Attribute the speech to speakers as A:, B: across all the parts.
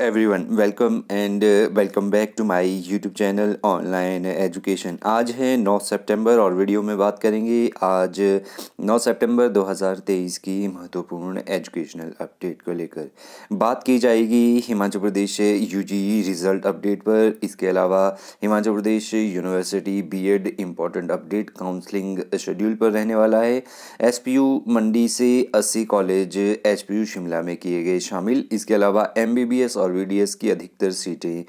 A: everyone welcome and welcome back to my YouTube channel online education आज है 9 सितंबर और video में बात करेंगे आज 9 सितंबर 2023 की महत्वपूर्ण एजुकेशनल अपडेट को लेकर बात की जाएगी Himachal Pradesh UG result update पर इसके अलावा Himachal Pradesh university BEd important update counselling schedule पर रहने वाला है एस मंडी से अस्सी कॉलेज एच शिमला में किए गए शामिल इसके अलावा एम और वी की अधिकतर सीटें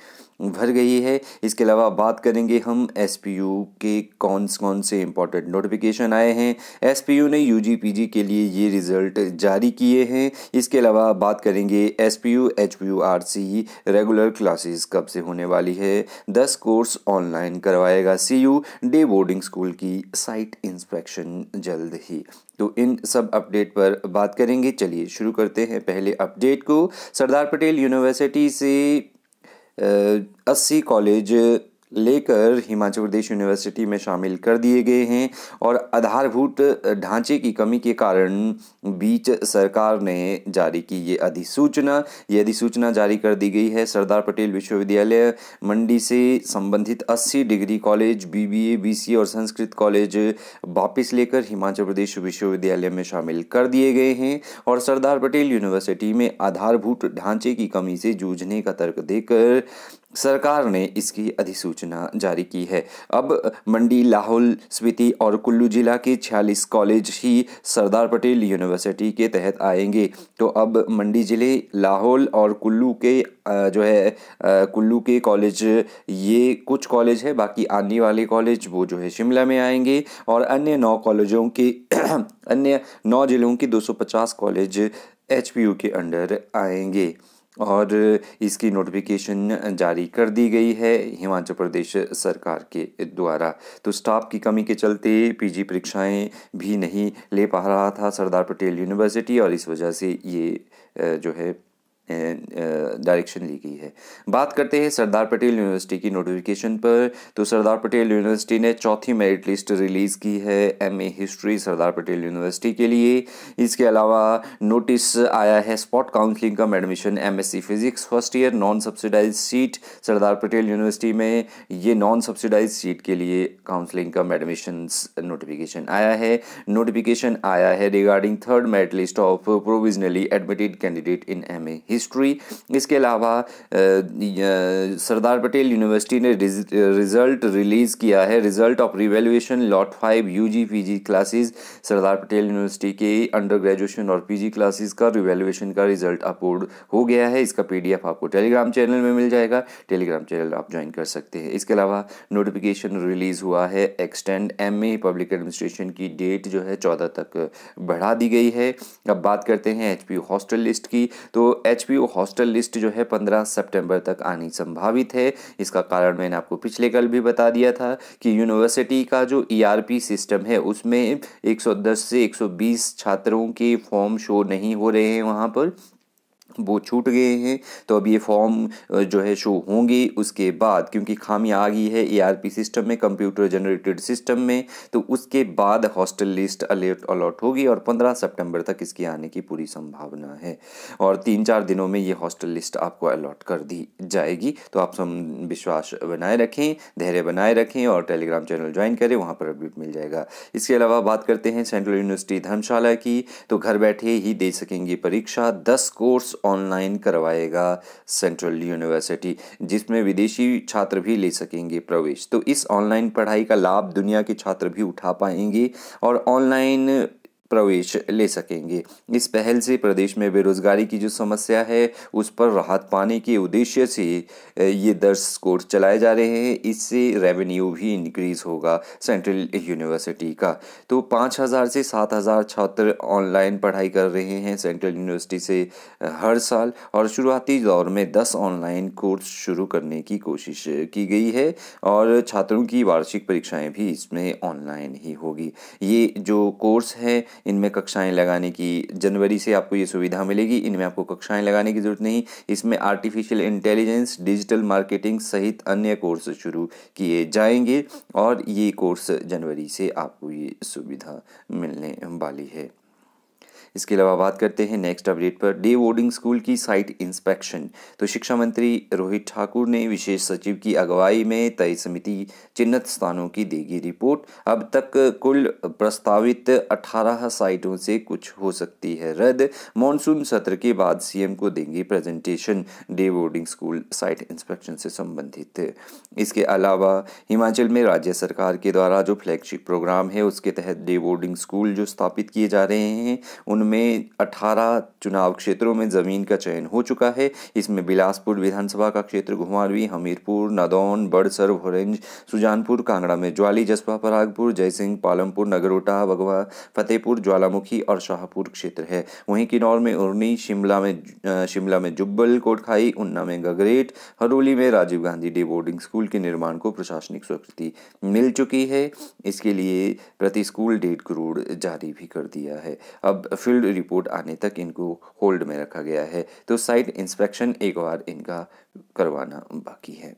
A: भर गई है इसके अलावा बात करेंगे हम एस के कौन कौन से इम्पोर्टेंट नोटिफिकेशन आए हैं एस ने यू जी के लिए ये रिज़ल्ट जारी किए हैं इसके अलावा बात करेंगे S P U H P U R C regular classes कब से होने वाली है दस कोर्स ऑनलाइन करवाएगा C U day boarding school की साइट इंस्पेक्शन जल्द ही तो इन सब अपडेट पर बात करेंगे चलिए शुरू करते हैं पहले अपडेट को सरदार पटेल यूनिवर्सिटी से ਅਸੀਂ ਕਾਲਜ लेकर हिमाचल प्रदेश यूनिवर्सिटी में शामिल कर दिए गए हैं और आधारभूत ढांचे की कमी के कारण बीच सरकार ने जारी की ये अधिसूचना ये अधिसूचना जारी कर दी गई है सरदार पटेल विश्वविद्यालय मंडी से संबंधित 80 डिग्री कॉलेज बीबीए बीसी और संस्कृत कॉलेज वापस लेकर हिमाचल प्रदेश विश्वविद्यालय में शामिल कर दिए गए हैं और सरदार पटेल यूनिवर्सिटी में आधारभूत ढांचे की कमी से जूझने का तर्क देकर सरकार ने इसकी अधिसूचना जारी की है अब मंडी लाहौल स्पीति और कुल्लू जिला के 46 कॉलेज ही सरदार पटेल यूनिवर्सिटी के तहत आएंगे तो अब मंडी ज़िले लाहौल और कुल्लू के जो है कुल्लू के कॉलेज ये कुछ कॉलेज है बाकी आने वाले कॉलेज वो जो है शिमला में आएंगे और अन्य नौ कॉलेजों के अन्य नौ ज़िलों के 250 कॉलेज एच के अंडर आएंगे और इसकी नोटिफिकेशन जारी कर दी गई है हिमाचल प्रदेश सरकार के द्वारा तो स्टाफ की कमी के चलते पीजी परीक्षाएं भी नहीं ले पा रहा था सरदार पटेल यूनिवर्सिटी और इस वजह से ये जो है डायरेक्शन ली गई है बात करते हैं सरदार पटेल यूनिवर्सिटी की नोटिफिकेशन पर तो सरदार पटेल यूनिवर्सिटी ने चौथी मेरिट लिस्ट रिलीज़ की है M history Sardar Patel university के लिए इसके अलावा नोटिस आया है spot counselling cum admission MSc physics first year non subsidise seat Sardar Patel university में ये नॉन सब्सिडाइज सीट के लिए काउंसलिंग कम एडमिशन नोटिफिकेशन आया है नोटिफिकेशन आया है regarding third merit list of provisionally admitted candidate in M history history इसके अलावा सरदार पटेल यूनिवर्सिटी ने रिजल्ट रिलीज़ किया है result of revaluation lot five U G P G classes Sardar Patel university के अंडर ग्रेजुएशन और पी जी क्लासेज का revaluation का result upload हो गया है इसका पी डी एफ आपको टेलीग्राम चैनल में मिल जाएगा टेलीग्राम चैनल आप ज्वाइन कर सकते हैं इसके अलावा नोटिफिकेशन रिलीज़ हुआ है extend M A public administration की डेट जो है चौदह तक बढ़ा दी गई है अब बात करते हैं एच पी हॉस्टल लिस्ट की तो एच यू हॉस्टल लिस्ट जो है पंद्रह सेप्टेम्बर तक आनी संभावित है इसका कारण मैंने आपको पिछले कल भी बता दिया था कि यूनिवर्सिटी का जो ई e सिस्टम है उसमें 110 से 120 छात्रों के फॉर्म शो नहीं हो रहे हैं वहाँ पर वो छूट गए हैं तो अब ये फॉर्म जो है शो होंगे उसके बाद क्योंकि खामी आ गई है एआरपी सिस्टम में कंप्यूटर जनरेटेड सिस्टम में तो उसके बाद हॉस्टल लिस्ट अलर्ट अलॉट होगी और 15 सितंबर तक इसकी आने की पूरी संभावना है और तीन चार दिनों में ये हॉस्टल लिस्ट आपको अलॉट कर दी जाएगी तो आप सब विश्वास बनाए रखें धैर्य बनाए रखें और टेलीग्राम चैनल ज्वाइन करें वहाँ पर अपडेट मिल जाएगा इसके अलावा बात करते हैं सेंट्रल यूनिवर्सिटी धर्मशाला की तो घर बैठे ही दे सकेंगे परीक्षा दस कोर्स ऑनलाइन करवाएगा सेंट्रल यूनिवर्सिटी जिसमें विदेशी छात्र भी ले सकेंगे प्रवेश तो इस ऑनलाइन पढ़ाई का लाभ दुनिया के छात्र भी उठा पाएंगे और ऑनलाइन प्रवेश ले सकेंगे इस पहल से प्रदेश में बेरोजगारी की जो समस्या है उस पर राहत पाने के उद्देश्य से ये दस कोर्स चलाए जा रहे हैं इससे रेवेन्यू भी इंक्रीज होगा सेंट्रल यूनिवर्सिटी का तो पाँच हज़ार से सात हज़ार छात्र ऑनलाइन पढ़ाई कर रहे हैं सेंट्रल यूनिवर्सिटी से हर साल और शुरुआती दौर में दस ऑनलाइन कोर्स शुरू करने की कोशिश की गई है और छात्रों की वार्षिक परीक्षाएं भी इसमें ऑनलाइन ही होगी ये जो कोर्स हैं इनमें कक्षाएं लगाने की जनवरी से आपको ये सुविधा मिलेगी इनमें आपको कक्षाएं लगाने की ज़रूरत नहीं इसमें आर्टिफिशियल इंटेलिजेंस डिजिटल मार्केटिंग सहित अन्य कोर्स शुरू किए जाएंगे और ये कोर्स जनवरी से आपको ये सुविधा मिलने वाली है इसके अलावा बात करते हैं नेक्स्ट अपडेट पर डे बोर्डिंग स्कूल की साइट इंस्पेक्शन तो शिक्षा मंत्री रोहित ठाकुर ने विशेष सचिव की अगुवाई में तय समिति चिन्हित स्थानों की देगी रिपोर्ट अब तक कुल प्रस्तावित 18 साइटों से कुछ हो सकती है रद्द मानसून सत्र के बाद सीएम को देंगी presentation day boarding school site inspection से संबंधित इसके अलावा हिमाचल में राज्य सरकार के द्वारा जो फ्लैगशिप प्रोग्राम है उसके तहत डे बोर्डिंग स्कूल जो स्थापित किए जा रहे हैं उन उनमें 18 चुनाव क्षेत्रों में ज़मीन का चयन हो चुका है इसमें बिलासपुर विधानसभा का क्षेत्र घुमारवी हमीरपुर नदौन बड़सर भोरेंज सुजानपुर कांगड़ा में ज्वाली जसपा परागपुर जयसिंह पालमपुर नगरोटा बगवा फतेहपुर ज्वालामुखी और शाहपुर क्षेत्र है वहीं किन्नौर में उर्नी शिमला में शिमला में जुब्बल कोटखाई उन्ना में गगरेट हरोली में Rajiv Gandhi day boarding school के निर्माण को प्रशासनिक स्वीकृति मिल चुकी है इसके लिए प्रति स्कूल डेढ़ करोड़ जारी भी कर दिया है अब फिर फील्ड रिपोर्ट आने तक इनको होल्ड में रखा गया है तो साइट इंस्पेक्शन एक बार इनका करवाना बाकी है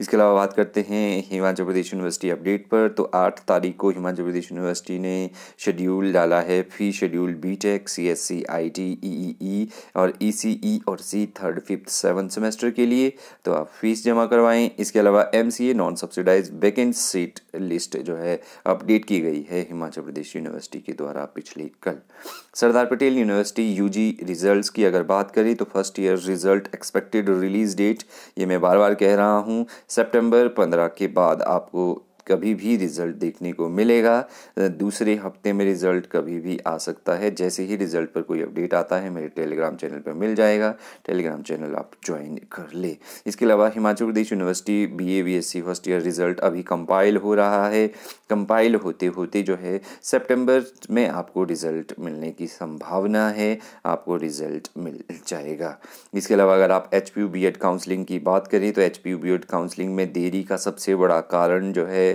A: इसके अलावा बात करते हैं हिमाचल प्रदेश यूनिवर्सिटी अपडेट पर तो आठ तारीख को हिमाचल प्रदेश यूनिवर्सिटी ने शेड्यूल डाला है fee schedule B tech C S C I T E E और ई सी ई और C third fifth seven semester के लिए तो आप फीस जमा करवाएं इसके अलावा M C A non subsidise vacant seat list जो है अपडेट की गई है हिमाचल प्रदेश यूनिवर्सिटी के द्वारा पिछले कल Sardar Patel university U G result की अगर बात करें तो first year result expected release date ये मैं बार बार कह रहा हूँ सितंबर पंद्रह के बाद आपको कभी भी रिज़ल्ट देखने को मिलेगा दूसरे हफ्ते में रिज़ल्ट कभी भी आ सकता है जैसे ही रिज़ल्ट पर कोई अपडेट आता है मेरे टेलीग्राम चैनल पर मिल जाएगा टेलीग्राम चैनल आप ज्वाइन कर ले इसके अलावा Himachal Pradesh university B A B S C first year result अभी कंपाइल हो रहा है कंपाइल होते होते जो है सेप्टेम्बर में आपको रिज़ल्ट मिलने की संभावना है आपको रिज़ल्ट मिल जाएगा इसके अलावा अगर आप H P U B Ed counselling की बात करें तो H P U B Ed counselling में देरी का सबसे बड़ा कारण जो है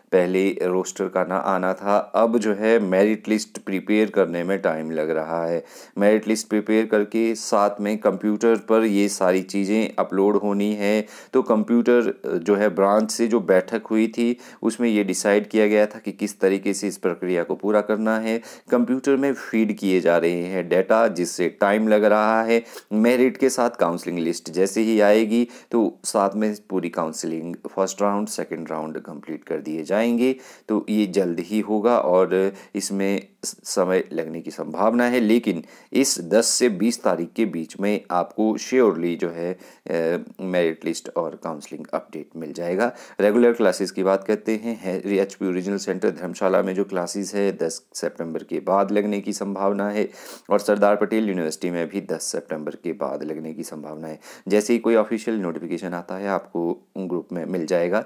A: पहले रोस्टर का ना आना था अब जो है मेरिट लिस्ट प्रिपेयर करने में टाइम लग रहा है मेरिट लिस्ट प्रिपेयर करके साथ में कंप्यूटर पर ये सारी चीज़ें अपलोड होनी है तो कंप्यूटर जो है ब्रांच से जो बैठक हुई थी उसमें ये डिसाइड किया गया था कि किस तरीके से इस प्रक्रिया को पूरा करना है कंप्यूटर में फीड किए जा रहे हैं डेटा जिससे टाइम लग रहा है मेरिट के साथ काउंसलिंग लिस्ट जैसे ही आएगी तो साथ में पूरी counselling first round second round complete कर दिए जाए बनाएंगे तो ये जल्द ही होगा और इसमें समय लगने की संभावना है लेकिन इस 10 से 20 तारीख के बीच में आपको श्योरली जो है मेरिट लिस्ट और काउंसलिंग अपडेट मिल जाएगा रेगुलर क्लासेस की बात करते हैं H P original centre Dharamshala में जो क्लासेस है 10 सितंबर के बाद लगने की संभावना है और सरदार पटेल यूनिवर्सिटी में भी 10 सितंबर के बाद लगने की संभावना है जैसे ही कोई ऑफिशियल नोटिफिकेशन आता है आपको ग्रुप में मिल जाएगा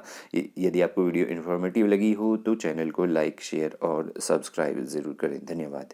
A: यदि आपको वीडियो इन्फॉर्मेटिव वीडियो लगी हो तो चैनल को लाइक शेयर और सब्सक्राइब ज़रूर करें धन्यवाद